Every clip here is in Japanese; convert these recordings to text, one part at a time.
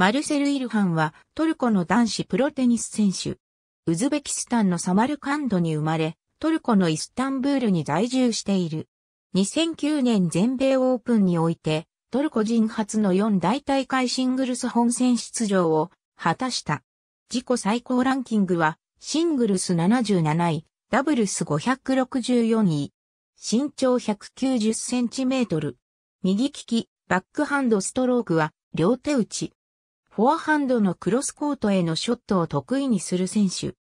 マルセル・イルハンはトルコの男子プロテニス選手。ウズベキスタンのサマルカンドに生まれ、トルコのイスタンブールに在住している。2009年全米オープンにおいて、トルコ人初の4大大会シングルス本戦出場を果たした。自己最高ランキングは、シングルス77位、ダブルス564位。身長190センチメートル。右利き、バックハンドストロークは、両手打ち。フォアハンドのクロスコートへのショットを得意にする選手。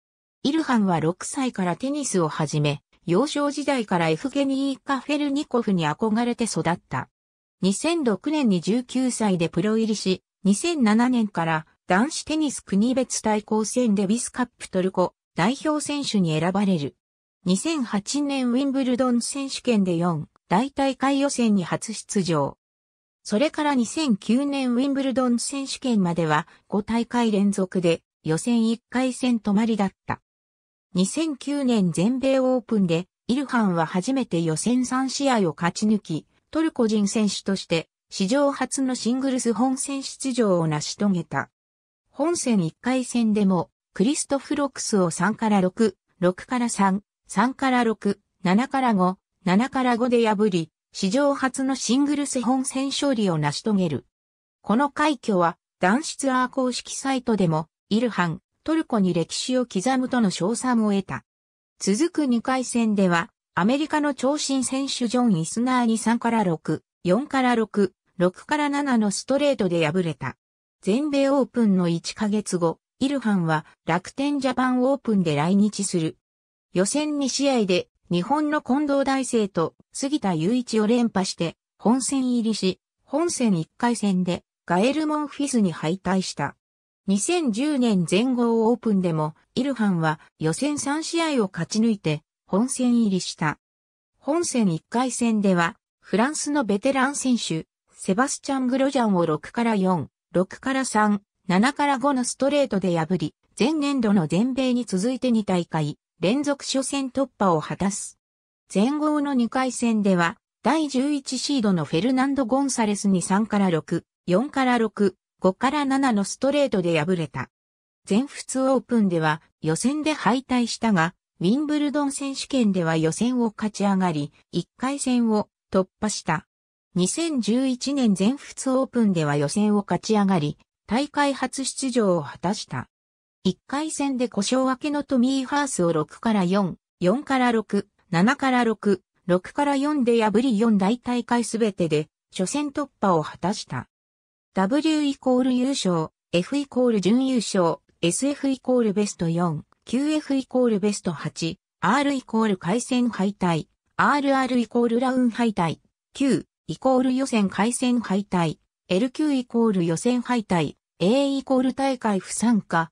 イルハンは6歳からテニスを始め、幼少時代からエフゲニー・カフェルニコフに憧れて育った。2006年に19歳でプロ入りし、2007年から男子テニス国別対抗戦でビスカップトルコ代表選手に選ばれる。2008年ウィンブルドン選手権で4大大会予選に初出場。それから2009年ウィンブルドン選手権までは5大会連続で予選1回戦止まりだった。2009年全米オープンでイルハンは初めて予選3試合を勝ち抜き、トルコ人選手として史上初のシングルス本戦出場を成し遂げた。本戦1回戦でもクリストフロックスを3から6、6から3、3から6、7から5、7から5で破り、史上初のシングルス本戦勝利を成し遂げる。この快挙は、男子ツアー公式サイトでも、イルハン、トルコに歴史を刻むとの称賛を得た。続く2回戦では、アメリカの長身選手ジョン・イスナーに3から6、4から6、6から7のストレートで敗れた。全米オープンの1ヶ月後、イルハンは楽天ジャパンオープンで来日する。予選2試合で日本の近藤大生と杉田雄一を連覇して本戦入りし、本戦1回戦でガエルモンフィスに敗退した。2010年全豪オープンでもイルハンは予選3試合を勝ち抜いて本戦入りした。本戦1回戦ではフランスのベテラン選手セバスチャン・グロジャンを6から4、6から3、7から5のストレートで破り、前年度の全米に続いて2大会、連続初戦突破を果たす。前後の2回戦では、第11シードのフェルナンド・ゴンサレスに3から6、4から6、5から7のストレートで敗れた。全仏オープンでは予選で敗退したが、ウィンブルドン選手権では予選を勝ち上がり、1回戦を突破した。2011年全仏オープンでは予選を勝ち上がり、大会初出場を果たした。1回戦で故障明けのトミーハースを6から4、4から6、7から6、6から4で破り4大大会すべてで、初戦突破を果たした。W イコール優勝、F イコール準優勝、SF イコールベスト4、QF イコールベスト8、R イコール回戦敗退、RR イコールラウン敗退、Q イコール予選回戦敗退、LQ イコール予選敗退、A イコール大会不参加、